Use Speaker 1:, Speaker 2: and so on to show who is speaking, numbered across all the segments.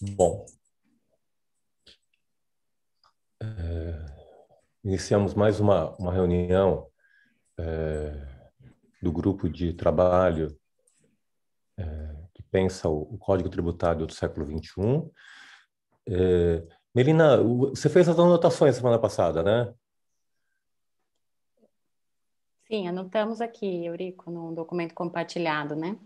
Speaker 1: Bom, eh, iniciamos mais uma, uma reunião eh, do grupo de trabalho eh, que pensa o, o, Código Tributário do século XXI. Melina, você fez as anotações semana passada, né?
Speaker 2: Sim, anotamos aqui, Eurico, num documento compartilhado, né?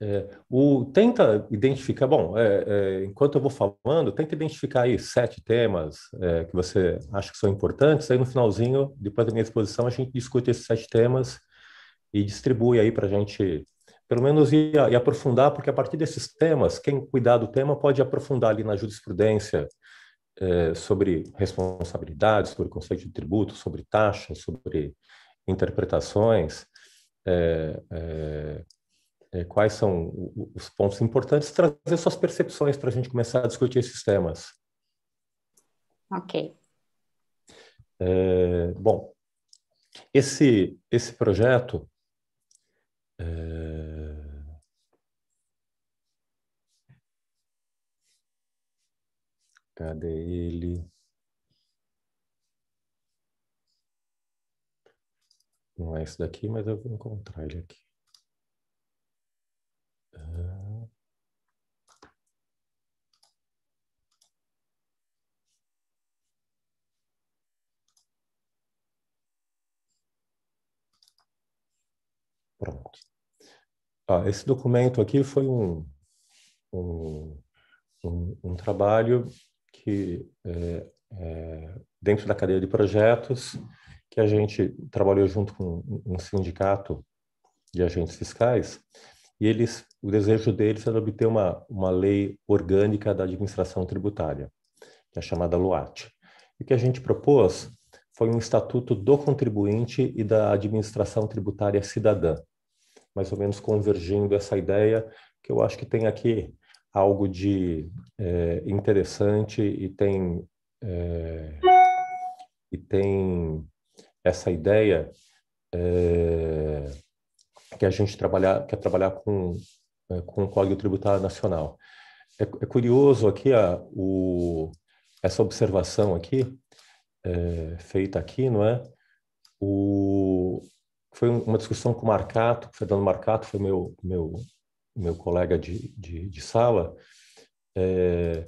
Speaker 1: É, o, tenta identificar, bom, é, é, enquanto eu vou falando, tenta identificar aí sete temas é, que você acha que são importantes, aí no finalzinho, depois da minha exposição, a gente discute esses sete temas e distribui aí para a gente, pelo menos, ir, ir, aprofundar, porque a partir desses temas, quem cuidar do tema pode aprofundar ali na jurisprudência é, sobre responsabilidades, sobre conceito de tributo, sobre taxas, sobre interpretações, é, é é, quais são os pontos importantes, trazer suas percepções para a gente começar a discutir esses temas. Ok. É, bom, esse, esse projeto. É, cadê ele? Não é esse daqui, mas eu vou encontrar ele aqui. Pronto. Ah, esse documento aqui foi um, um, um, um trabalho que é, é, dentro da cadeia de projetos que a gente trabalhou junto com um sindicato de agentes fiscais e eles, o desejo deles era obter uma, uma lei orgânica da administração tributária, que é chamada LUAT. E o que a gente propôs foi um estatuto do contribuinte e da administração tributária cidadã, mais ou menos convergindo essa ideia que eu acho que tem aqui algo de é, interessante e tem é, e tem essa ideia é, que a gente trabalhar, quer trabalhar com, é, com o Código Tributário Nacional. É, é curioso aqui a, o, essa observação aqui, é, feita aqui, não é? O, foi uma discussão com o Marcato, Fernando Marcato foi meu, meu, meu colega de, de, de sala, é,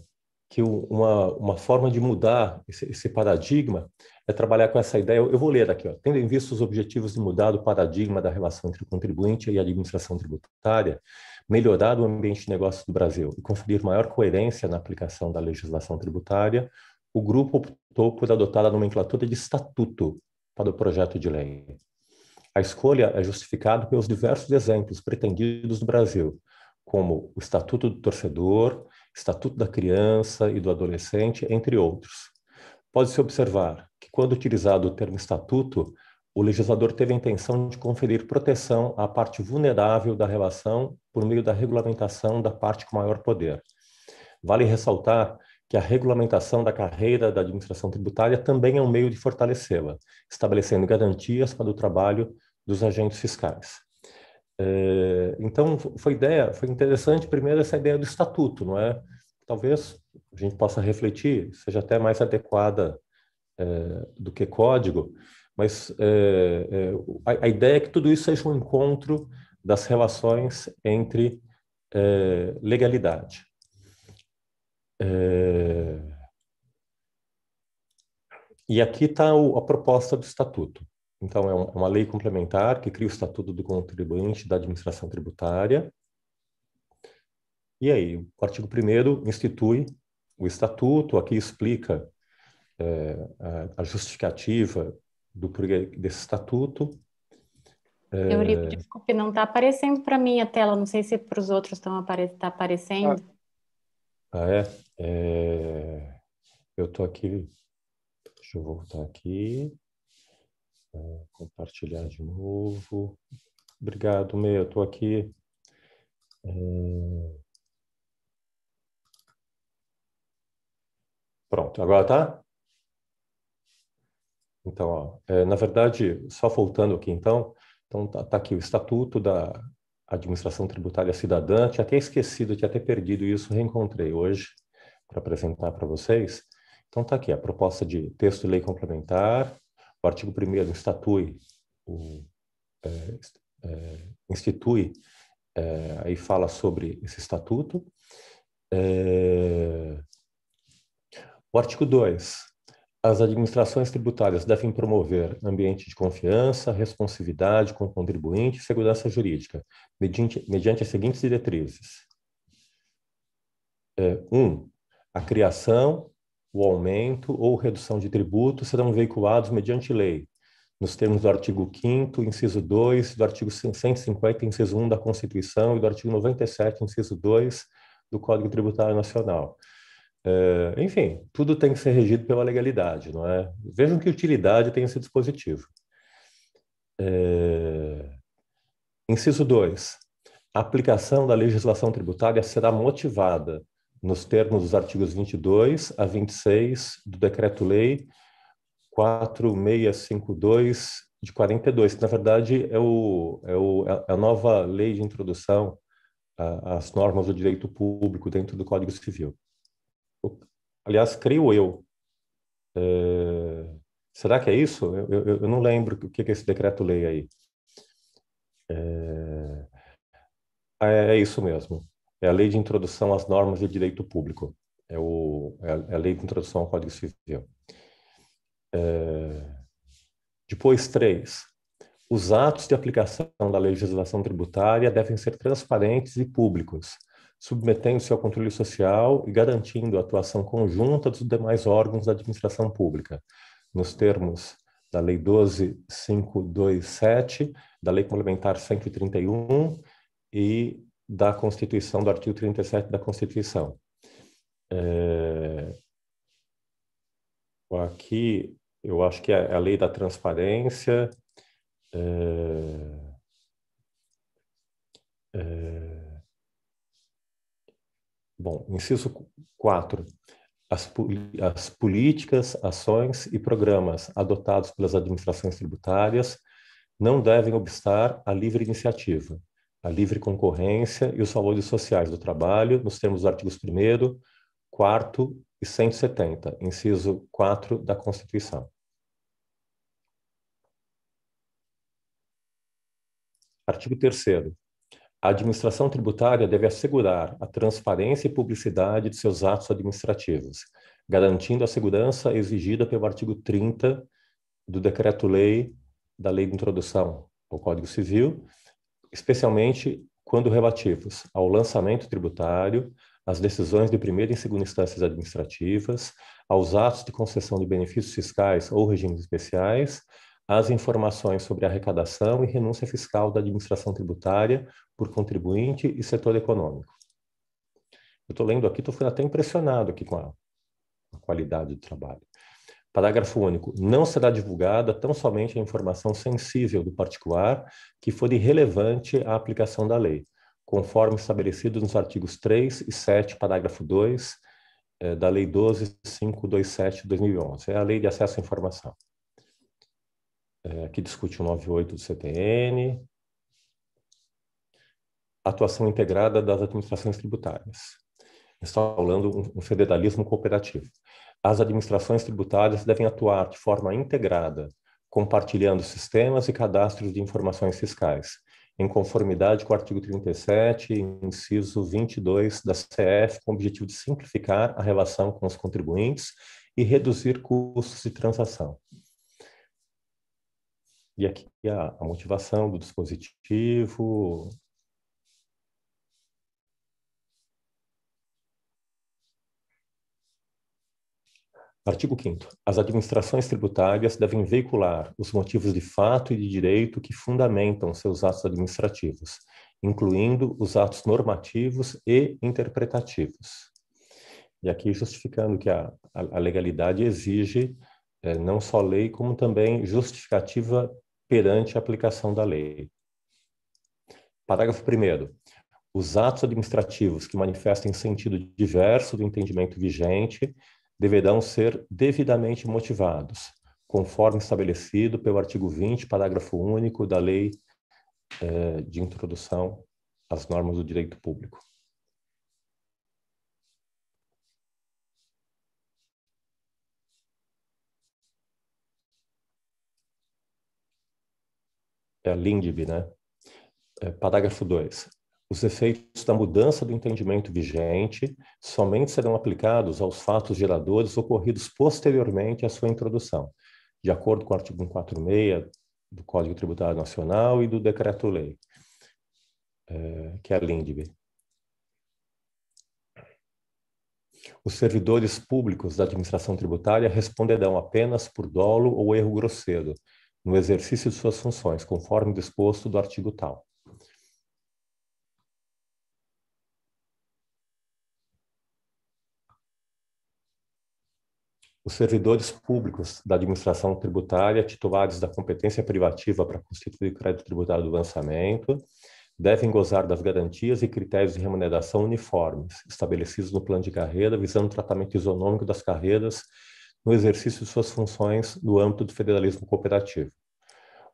Speaker 1: que uma, uma forma de mudar esse, esse paradigma é trabalhar com essa ideia. Eu, vou ler aqui, ó. tendo em vista os objetivos de mudar o paradigma da relação entre o contribuinte e a administração tributária, melhorar o ambiente de negócios do Brasil e conferir maior coerência na aplicação da legislação tributária, o grupo optou por adotar a nomenclatura de estatuto para o projeto de lei. A escolha é justificada pelos diversos exemplos pretendidos do Brasil, como o Estatuto do Torcedor, Estatuto da Criança e do Adolescente, entre outros. Pode-se observar que, quando utilizado o termo estatuto, o legislador teve a intenção de conferir proteção à parte vulnerável da relação por meio da regulamentação da parte com maior poder. Vale ressaltar que a regulamentação da carreira da administração tributária também é um meio de fortalecê-la, estabelecendo garantias para o trabalho dos agentes fiscais. Eh, então, foi ideia, foi interessante primeiro essa ideia do estatuto, não é? Talvez a gente possa refletir, seja até mais adequada é, do que código, mas é, é, a, a, ideia é que tudo isso seja um encontro das relações entre legalidade. e aqui está a proposta do estatuto. Então, é, é uma lei complementar que cria o Estatuto do Contribuinte da Administração Tributária. E aí, o artigo 1 institui o Estatuto, aqui explica é, a, justificativa do desse Estatuto. É... Eurico,
Speaker 2: desculpe, não está aparecendo para mim a tela, não sei se para os outros estão apare tá aparecendo.
Speaker 1: Ah, ah é? é... Eu estou aqui, deixa eu voltar aqui compartilhar de novo. Obrigado, Meia, estou aqui. É... Pronto, agora tá? Então, ó, é, na verdade, só voltando aqui então, então tá, tá, aqui o Estatuto da Administração Tributária Cidadã, tinha até esquecido, tinha até perdido isso, reencontrei hoje para apresentar para vocês. Então tá aqui a proposta de texto de lei complementar, o artigo 1 estatui, o, é, é, institui, é, aí fala sobre esse estatuto. É, o artigo 2, as administrações tributárias devem promover ambiente de confiança, responsividade com o contribuinte e segurança jurídica, mediante, mediante as seguintes diretrizes. 1. É, um, a criação o aumento ou redução de tributo serão veiculados mediante lei, nos termos do artigo 5 inciso 2, do artigo 150, inciso 1 da Constituição e do artigo 97, inciso 2 do Código Tributário Nacional. É, enfim, tudo tem que ser regido pela legalidade, não é? Vejam que utilidade tem esse dispositivo. É, inciso 2. A aplicação da legislação tributária será motivada nos termos dos artigos 22 a 26 do Decreto-Lei 4652 de 42, que na verdade é, o, é, o, é, é a nova lei de introdução às normas do direito público dentro do Código Civil. Aliás, creio eu. É, será que é isso? Eu, eu, eu, não lembro o que é esse decreto-lei aí. É, é, é isso mesmo é a Lei de Introdução às Normas de Direito Público, é, o, é, é a Lei de Introdução ao Código Civil. É... Depois, três, os atos de aplicação da legislação tributária devem ser transparentes e públicos, submetendo-se ao controle social e garantindo a atuação conjunta dos demais órgãos da administração pública, nos termos da Lei 12527, da Lei Complementar 131 e da Constituição, do artigo 37 da Constituição. É... Aqui, eu acho que é a lei da transparência. É... É... Bom, inciso 4. As, as, políticas, ações e programas adotados pelas administrações tributárias não devem obstar à livre iniciativa a livre concorrência e os valores sociais do trabalho, nos termos dos artigos 1, 4 e 170, inciso 4 da Constituição. Artigo 3. A administração tributária deve assegurar a transparência e publicidade de seus atos administrativos, garantindo a segurança exigida pelo artigo 30 do Decreto-Lei da Lei de Introdução ao Código Civil especialmente quando relativos ao lançamento tributário, às decisões de primeira e segunda instâncias administrativas, aos atos de concessão de benefícios fiscais ou regimes especiais, às informações sobre arrecadação e renúncia fiscal da administração tributária por contribuinte e setor econômico. Eu estou lendo aqui, estou até impressionado aqui com a, a qualidade do trabalho. Parágrafo único. Não será divulgada tão somente a informação sensível do particular que for irrelevante à aplicação da lei, conforme estabelecido nos artigos 3 e 7, parágrafo 2 eh, da Lei 12.527 de 2011. É a Lei de Acesso à Informação. É, discute o 98 do CTN. Atuação integrada das administrações tributárias instaurando um, um federalismo cooperativo. As administrações tributárias devem atuar de forma integrada, compartilhando sistemas e cadastros de informações fiscais, em conformidade com o artigo 37, inciso 22 da CF, com o objetivo de simplificar a relação com os contribuintes e reduzir custos de transação. E aqui a, a motivação do dispositivo, Artigo 5 As administrações tributárias devem veicular os motivos de fato e de direito que fundamentam seus atos administrativos, incluindo os atos normativos e interpretativos. E aqui justificando que a, a legalidade exige eh, não só lei, como também justificativa perante a aplicação da lei. Parágrafo 1 Os atos administrativos que manifestem sentido diverso do entendimento vigente deverão ser devidamente motivados, conforme estabelecido pelo artigo 20, parágrafo único da Lei eh, de Introdução às Normas do Direito Público. É a LINDB, né? É, parágrafo 2. Os efeitos da mudança do entendimento vigente somente serão aplicados aos fatos geradores ocorridos posteriormente à sua introdução, de acordo com o artigo 146 do Código Tributário Nacional e do Decreto-Lei, é, que é a LINDB. Os servidores públicos da administração tributária responderão apenas por dolo ou erro grosseiro no exercício de suas funções, conforme disposto do artigo tal. os servidores públicos da administração tributária titulares da competência privativa para constituir crédito tributário do lançamento devem gozar das garantias e critérios de remuneração uniformes estabelecidos no plano de carreira, visando o tratamento isonômico das carreiras no exercício de suas funções no âmbito do federalismo cooperativo.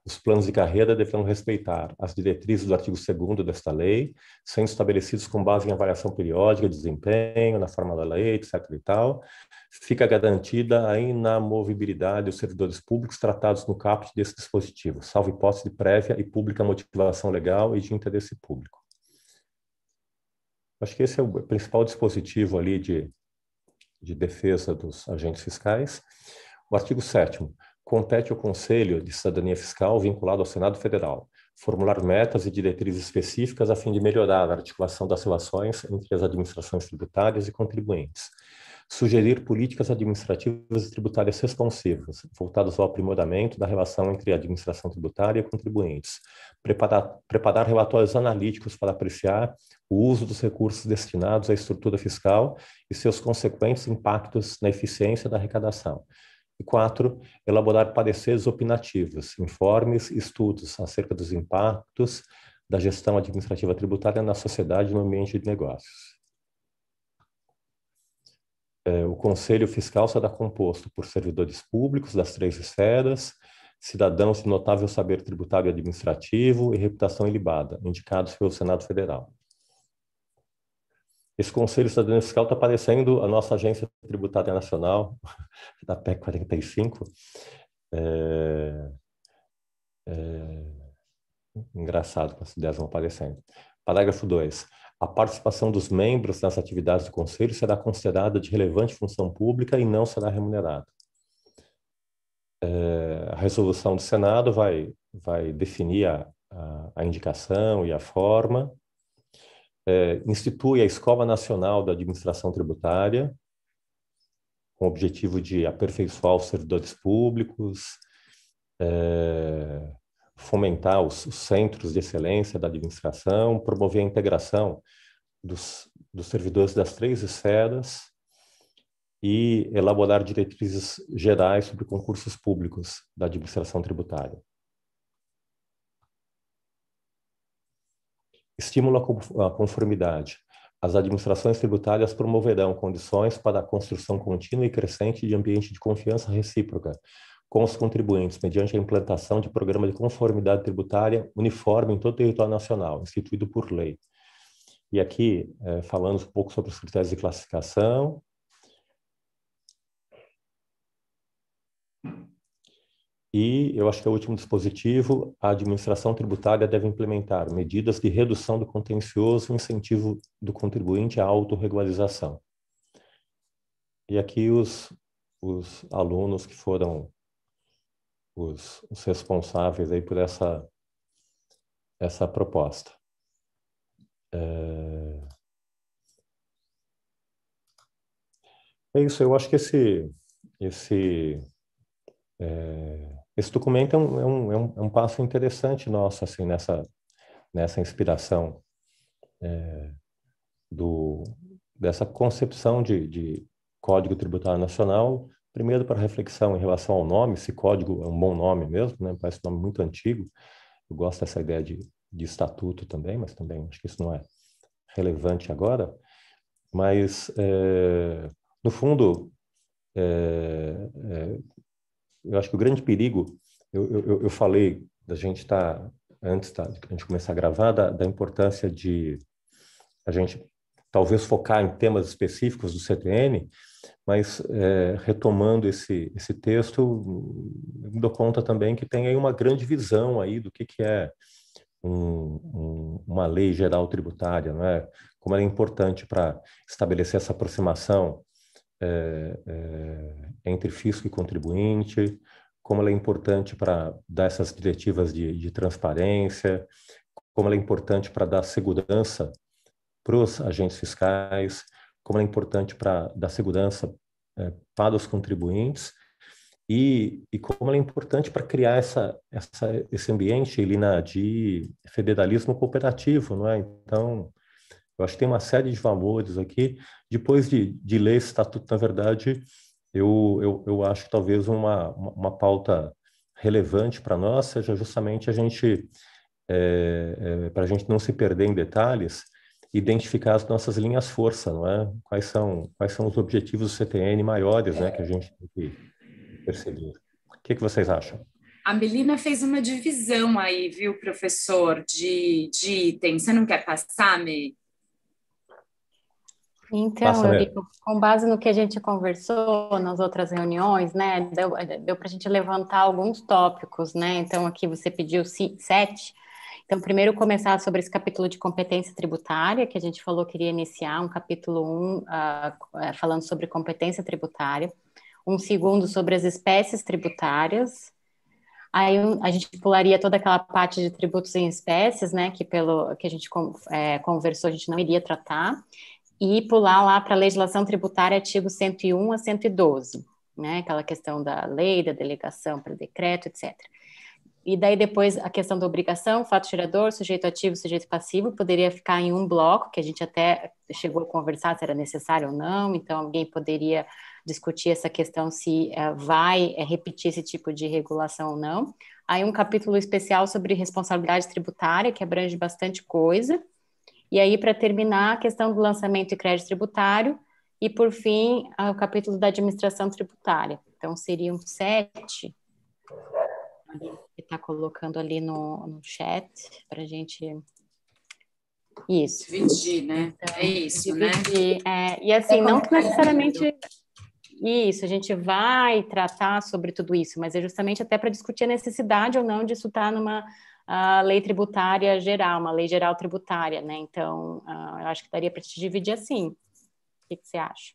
Speaker 1: Os planos de carreira deverão respeitar as diretrizes do artigo 2 desta lei, sendo estabelecidos com base em avaliação periódica de desempenho, na forma da lei, etc. e tal. Fica garantida a inamovibilidade dos servidores públicos tratados no caput desse dispositivo, salvo hipótese de prévia e pública motivação legal e de interesse público. Acho que esse é o principal dispositivo ali de, de defesa dos agentes fiscais. O artigo 7 compete ao Conselho de Cidadania Fiscal vinculado ao Senado Federal formular metas e diretrizes específicas a fim de melhorar a articulação das relações entre as administrações tributárias e contribuintes, sugerir políticas administrativas e tributárias responsivas, voltadas ao aprimoramento da relação entre a administração tributária e contribuintes, preparar, preparar relatórios analíticos para apreciar o uso dos recursos destinados à estrutura fiscal e seus consequentes impactos na eficiência da arrecadação, e quatro, elaborar pareceres opinativos, informes e estudos acerca dos impactos da gestão administrativa tributária na sociedade e no ambiente de negócios. É, o Conselho Fiscal será composto por servidores públicos das três esferas, cidadãos de notável saber tributário e administrativo e reputação ilibada, indicados pelo Senado Federal. Esse Conselho Estadual Fiscal está parecendo a nossa Agência Tributária Nacional, da PEC 45. É, é, engraçado com as ideias vão aparecendo. Parágrafo 2. A participação dos membros nas atividades do Conselho será considerada de relevante função pública e não será remunerada. É, a resolução do Senado vai, vai definir a, a, a indicação e a forma é, institui a Escola Nacional da Administração Tributária, com o objetivo de aperfeiçoar os servidores públicos, é, fomentar os, os, centros de excelência da administração, promover a integração dos, dos servidores das três esferas e elaborar diretrizes gerais sobre concursos públicos da administração tributária. Estimula a conformidade. As administrações tributárias promoverão condições para a construção contínua e crescente de ambiente de confiança recíproca com os contribuintes, mediante a implantação de programa de conformidade tributária uniforme em todo o território nacional, instituído por lei. E aqui, eh, falando um pouco sobre os critérios de classificação, E eu acho que é o último dispositivo, a administração tributária deve implementar medidas de redução do contencioso, incentivo do contribuinte à autorregularização. E aqui os, os alunos que foram os, os responsáveis aí por essa, essa proposta. É... é isso, eu acho que esse, esse é esse documento é um, é um, é um, é um passo interessante nosso, assim, nessa, nessa inspiração é, do, dessa concepção de, de Código Tributário Nacional, primeiro para reflexão em relação ao nome, esse código é um bom nome mesmo, né? parece um nome muito antigo, eu gosto dessa ideia de, de estatuto também, mas também acho que isso não é relevante agora, mas é, no fundo é, é, eu acho que o grande perigo, eu, eu, eu falei da gente estar, tá, antes tá, de a gente começar a gravar, da, da importância de a gente talvez focar em temas específicos do CTN, mas é, retomando esse, esse texto, me dou conta também que tem aí uma grande visão aí do que, que é um, um, uma lei geral tributária, não é? como ela é importante para estabelecer essa aproximação é, é, é, entre fisco e contribuinte, como ela é importante para dar essas diretivas de, de transparência, como ela é importante para dar segurança para os agentes fiscais, como ela é importante para dar segurança é, para os contribuintes e, e, como ela é importante para criar essa, essa, esse ambiente, na de federalismo cooperativo, não é? Então, eu acho que tem uma série de valores aqui. Depois de, de ler esse estatuto, na verdade, eu, eu, eu acho que talvez uma, uma pauta relevante para nós seja justamente a gente, é, é, para a gente não se perder em detalhes, identificar as nossas linhas força, não é? Quais são, quais são os objetivos do CTN maiores, né, que a gente tem que perceber. O que, que vocês acham?
Speaker 2: A Melina fez uma divisão aí, viu, professor, de, de itens. Você não quer passar, Me? Então, Eurico, com base no que a gente conversou nas outras reuniões, né, deu, deu para a gente levantar alguns tópicos, né? Então, aqui você pediu sete. Então, primeiro começar sobre esse capítulo de competência tributária, que a gente falou que iria iniciar um capítulo 1 um, uh, falando sobre competência tributária, um segundo sobre as espécies tributárias, aí a gente pularia toda aquela parte de tributos em espécies, né, que pelo que a gente é, conversou a gente não iria tratar, e pular lá para a legislação tributária, artigo 101 a 112, né? Aquela questão da lei, da delegação para decreto, etc. E daí depois a questão da obrigação, fato gerador, sujeito ativo, sujeito passivo, poderia ficar em um bloco, que a gente até chegou a conversar se era necessário ou não, então alguém poderia discutir essa questão se uh, vai uh, repetir esse tipo de regulação ou não. Aí um capítulo especial sobre responsabilidade tributária, que abrange bastante coisa, e aí, para terminar, a questão do lançamento e crédito tributário, e por fim, o capítulo da administração tributária. Então, seriam sete. Está colocando ali no, no chat para a gente. Isso. Dividir, né? Então, é isso, né? dividir, né? É, e assim, é não que necessariamente. Isso, a gente vai tratar sobre tudo isso, mas é justamente até para discutir a necessidade ou não disso estar tá numa a lei tributária geral, uma lei geral tributária, né? Então, uh, eu acho que daria para te dividir assim. O que, que você acha?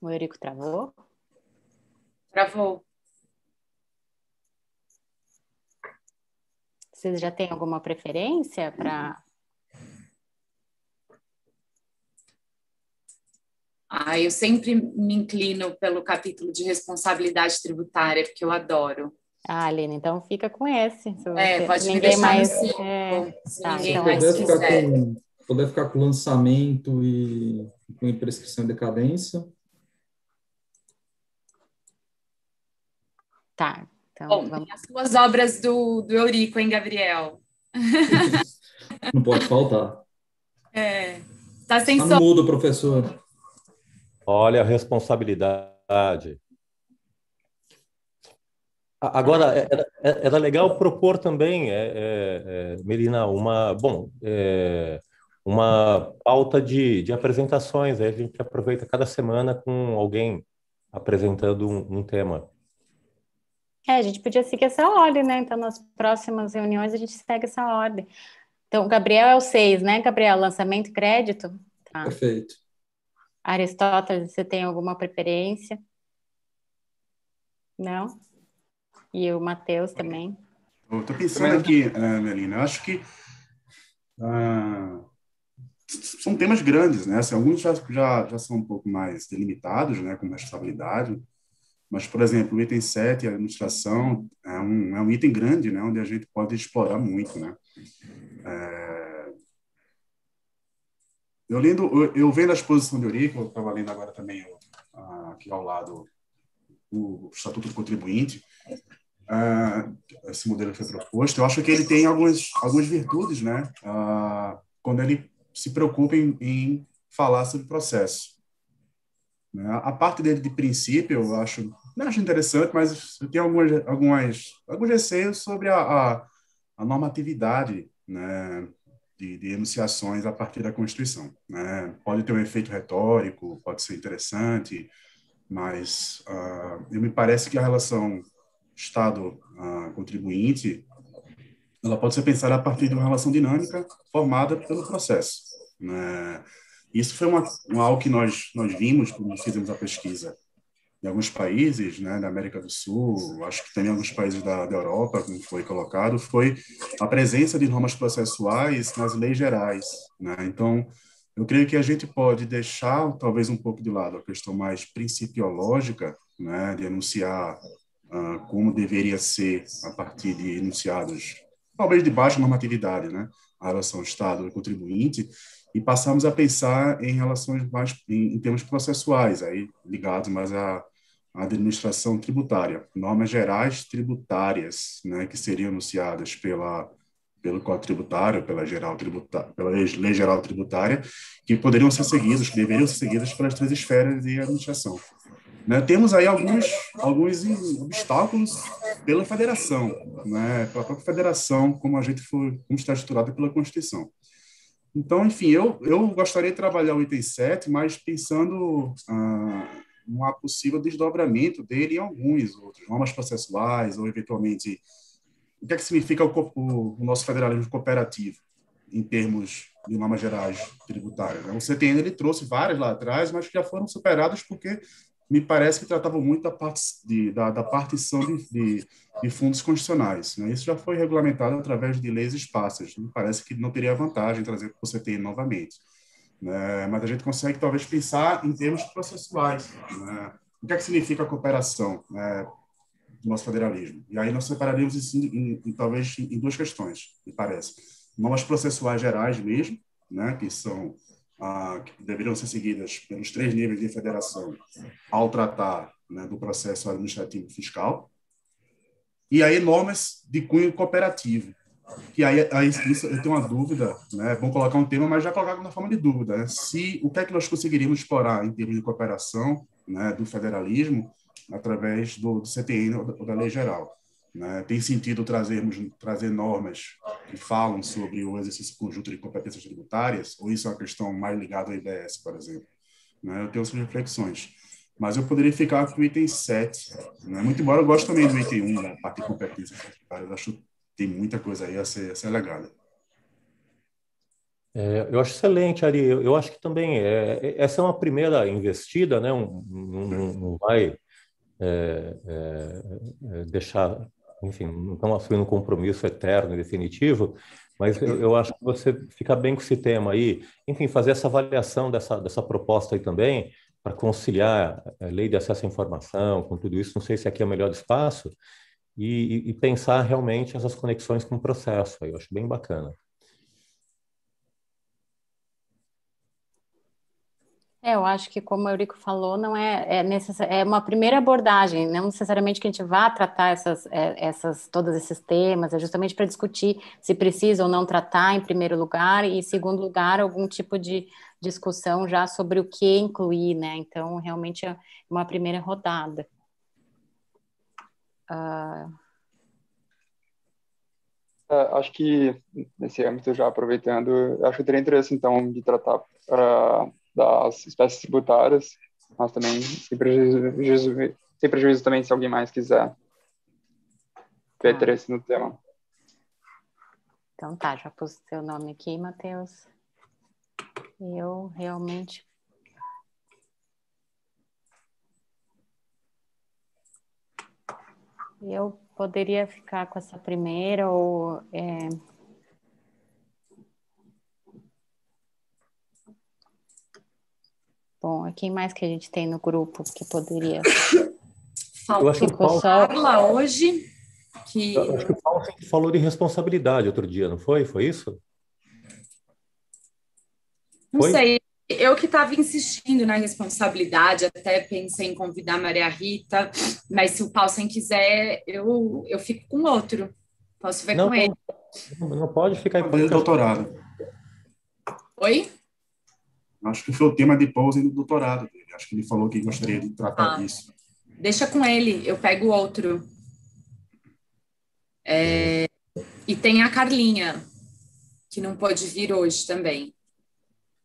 Speaker 2: O Eurico travou? Travou. Vocês já têm alguma preferência para. Ah, eu sempre me inclino pelo capítulo de responsabilidade tributária, porque eu adoro. Ah, Aline, então fica com esse. É, pode ninguém mais. Tá, então mais ficar
Speaker 3: com, puder ficar com
Speaker 1: lançamento e com prescrição e decadência.
Speaker 2: Tá. Então, Bom, vamos... as suas obras do, do Eurico, hein, Gabriel?
Speaker 1: Não pode faltar. É. Tá sem tá som. mudo, professor. Olha a responsabilidade. Agora, é, era, é, era legal propor também, é, é, é, Melina, uma, bom, é, uma pauta de, de apresentações. Aí a gente aproveita cada semana com alguém apresentando um, um tema.
Speaker 2: É, a gente podia seguir essa ordem, né? Então, nas próximas reuniões a gente segue essa ordem. Então, Gabriel é o seis, né, Gabriel? Lançamento e crédito? Tá. Perfeito. Aristóteles, você tem alguma preferência? Não? e o Matheus também. Eu
Speaker 3: tô pensando aqui, ah, Melina, eu acho que ah, são temas grandes, né? Assim, alguns já, já, já são um pouco mais delimitados, né, com responsabilidade, mas, por exemplo, o item 7, a administração, é um, é um item grande, né, onde a gente pode explorar muito, né? É... Eu, lendo, eu, eu vendo a exposição de Eurico, eu estava lendo agora também aqui ao lado o Estatuto do Contribuinte, uh, esse modelo que foi proposto. Eu acho que ele tem algumas, algumas virtudes, né? Uh, quando ele se preocupa em, em falar sobre processo. Né? A parte dele de princípio, eu acho, não acho interessante, mas eu tenho algumas, algumas, alguns receios sobre a, a, a normatividade, né? De, de, enunciações a partir da Constituição. Né? Pode ter um efeito retórico, pode ser interessante, mas uh, me parece que a relação Estado contribuinte, ela pode ser pensada a partir de uma relação dinâmica formada pelo processo. Né? Isso foi uma, algo que nós, nós vimos quando fizemos a pesquisa em alguns países, né, da América do Sul, acho que também alguns países da, da, Europa, como foi colocado, foi a presença de normas processuais nas leis gerais. Né? Então, eu creio que a gente pode deixar, talvez, um pouco de lado a questão mais principiológica, né, de anunciar ah, como deveria ser a partir de enunciados, talvez de baixa normatividade, né? a relação Estado-contribuinte, e passamos a pensar em relações mais em, em termos processuais, aí ligados mais à, à, administração tributária, normas gerais tributárias, né, que seriam enunciadas pela pelo Código Tributário, pela geral tributária, pela lei, lei, geral tributária, que poderiam ser seguidas, que deveriam ser seguidas pelas três esferas de administração. Né, temos aí alguns, alguns obstáculos pela federação, né, pela própria federação, como a gente foi, como está estruturada pela Constituição. Então, enfim, eu, eu gostaria de trabalhar o item 7, mas pensando ah, possível desdobramento dele em alguns outros, normas processuais, ou eventualmente, o que é que significa o, o, o nosso federalismo cooperativo, em termos de normas gerais tributárias. Né? O CTN ele trouxe várias lá atrás, mas que já foram superadas porque me parece que tratavam muito da, de, da, da partição de, de, de, fundos constitucionais. Né? Isso já foi regulamentado através de leis esparsas. Me parece que não teria vantagem trazer para o tem novamente. Né? Mas a gente consegue, talvez, pensar em termos processuais. Né? O que é que significa a cooperação né, do nosso federalismo? E aí nós separaríamos isso, em, em, talvez, em duas questões, me parece. Normas processuais gerais mesmo, né, que são que deveriam ser seguidas pelos três níveis de federação ao tratar né, do processo administrativo fiscal, e aí normas de cunho cooperativo. Que aí, aí isso, eu tenho uma dúvida, né? É colocar um tema, mas já colocar na forma de dúvida, né? Se o que é que nós conseguiríamos explorar em termos de cooperação, né, do federalismo, através do, do CTN ou da, ou da lei geral. Né? Tem sentido trazermos, trazer normas que falam sobre o exercício conjunto de competências tributárias, ou isso é uma questão mais ligada ao IBS, por exemplo? Né? Eu tenho essas reflexões. Mas eu poderia ficar com o item 7, né? muito embora eu goste também do item 1, né? a parte de competências tributárias, acho que tem muita coisa aí a ser, a ser legada.
Speaker 1: É, eu acho excelente, Ari. Eu, acho que também é, é, essa é uma primeira investida, né? Um, um, um, não vai é, é, é deixar enfim, não estão assumindo um compromisso eterno e definitivo, mas eu, eu, acho que você fica bem com esse tema aí. Enfim, fazer essa avaliação dessa, dessa proposta aí também, para conciliar a eh, lei de acesso à informação com tudo isso, não sei se aqui é o melhor espaço, e, e pensar realmente essas conexões com o processo aí, eu acho bem bacana.
Speaker 2: É, eu acho que, como o Eurico falou, não é, é, necess... é uma primeira abordagem, não necessariamente que a gente vá tratar essas, é, essas, todos esses temas, é justamente para discutir se precisa ou não tratar em primeiro lugar, e em segundo lugar, algum tipo de discussão já sobre o que incluir, né? Então, realmente é uma primeira rodada. Uh...
Speaker 3: acho que nesse âmbito, já aproveitando, acho que teria interesse então de tratar para uh, das espécies tributárias, mas também sem prejuízo, sem prejuízo também se alguém mais quiser ter ah. interesse no tema.
Speaker 2: Então tá, já pus seu nome aqui, Matheus. Eu realmente eu poderia ficar com essa primeira ou é Quem mais que a gente tem no grupo que poderia? Faltou acho que o Paulo... Carla hoje. Que... Eu acho que o Paulo
Speaker 1: falou de responsabilidade outro dia, não foi? Foi isso?
Speaker 2: Não foi? sei. Eu que estava insistindo na responsabilidade, até pensei em convidar a Maria Rita, mas se o Paulsen quiser, eu, eu fico com outro. Posso ver não, com ele.
Speaker 1: Não pode ficar. Fazer doutorado.
Speaker 2: Oi?
Speaker 3: Acho que foi o tema de pose do doutorado dele. Acho que ele falou que gostaria de tratar ah, disso.
Speaker 2: Deixa com ele, eu pego outro. É, e tem a Carlinha, que não pode vir hoje também.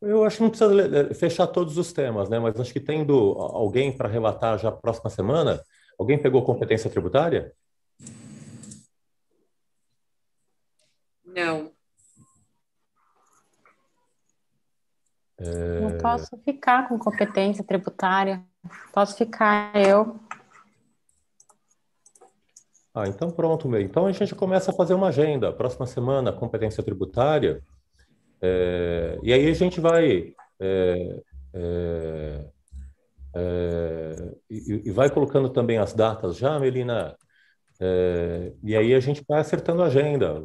Speaker 1: Eu acho que não precisa fechar todos os temas, né? Mas acho que tendo alguém para relatar já próxima semana, alguém pegou competência tributária? Não. Não é, posso
Speaker 2: ficar com competência tributária. Posso ficar eu.
Speaker 1: Ah, então pronto, Meio. Então a gente começa a fazer uma agenda. Próxima semana, competência tributária. É, e aí a gente vai. É, é, é e, e, vai colocando também as datas já, Melina. É, e aí a gente vai acertando a agenda.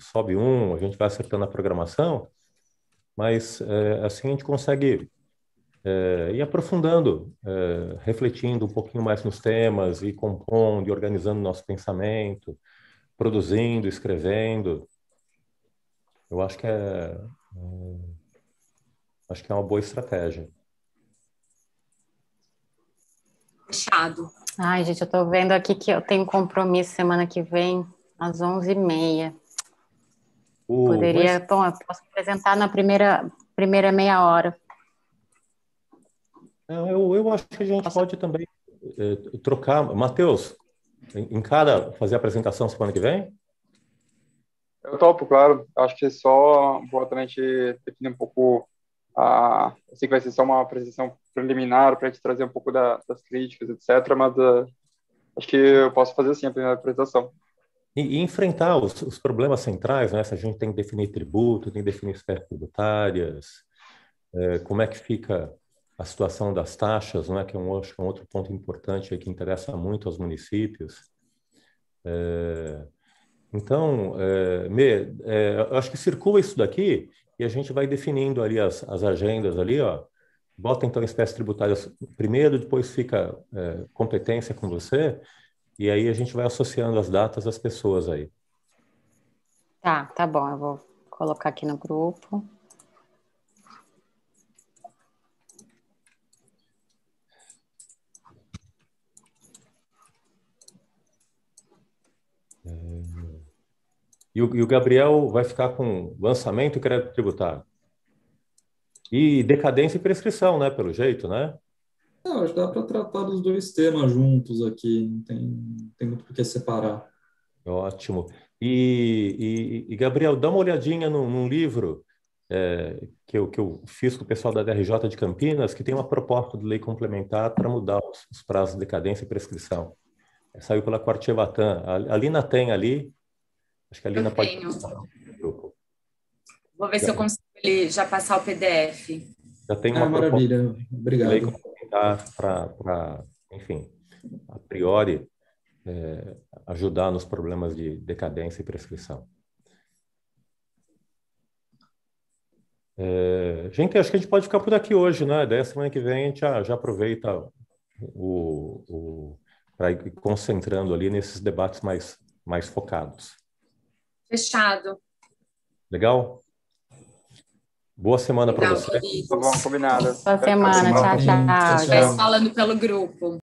Speaker 1: Sobe um, a gente vai acertando a programação mas é, assim a gente consegue é, ir aprofundando, é, refletindo um pouquinho mais nos temas e compondo e organizando nosso pensamento, produzindo, escrevendo. Eu acho que é, acho que é uma boa estratégia.
Speaker 2: Fechado. Ai, gente, eu estou vendo aqui que eu tenho compromisso semana que vem às 11h30.
Speaker 1: Poderia, Mas...
Speaker 2: bom, eu posso apresentar na primeira, primeira meia
Speaker 1: hora. É, eu, eu acho que a gente posso... pode também eh, trocar. Matheus, cada fazer a apresentação semana que vem?
Speaker 3: Eu topo, claro. Acho que é só importante a gente definir um pouco a. Eu assim sei que vai ser só uma apresentação preliminar para a gente trazer um pouco da, das críticas, etc. Mas uh, acho que eu posso fazer assim a primeira apresentação
Speaker 1: e, e enfrentar os, os, problemas centrais, né? Se a gente tem que definir tributo, tem que definir esferas tributárias, é, como é que fica a situação das taxas, né? Que é um, acho, é um outro ponto importante que interessa muito aos municípios. É, então, é, me, é, acho que circula isso daqui e a gente vai definindo ali as, as agendas ali, ó. Bota então espécies tributárias primeiro, depois fica é, competência com você, e aí a gente vai associando as datas das pessoas aí.
Speaker 2: Tá, tá bom, eu vou colocar aqui no grupo.
Speaker 1: E o, Gabriel vai ficar com lançamento e crédito tributário. E decadência e prescrição, né? Pelo jeito, né? não acho que dá para tratar dos dois temas juntos aqui, não tem, não tem muito por que separar. Ótimo. E, e, e, Gabriel, dá uma olhadinha num, num livro é, que, eu, que eu fiz com o pessoal da DRJ de Campinas, que tem uma proposta de lei complementar para mudar os, os, prazos de decadência e prescrição. É, saiu pela Quartievatan. A, a Lina tem ali. Acho que a Lina eu pode. Tenho.
Speaker 2: Vou ver já. se eu consigo já passar o PDF.
Speaker 1: Já tem ah, uma ah, maravilha. Obrigado tentar, para enfim, a priori, é, ajudar nos problemas de decadência e prescrição. É, gente, acho que a gente pode ficar por aqui hoje, né? da semana que vem a gente já, já aproveita o, o para ir concentrando ali nesses debates mais, mais focados.
Speaker 2: Fechado.
Speaker 1: Legal? Boa semana para você.
Speaker 3: Tá bom, combinado. Boa semana, tchau, tchau.
Speaker 1: tchau.
Speaker 2: falando pelo grupo.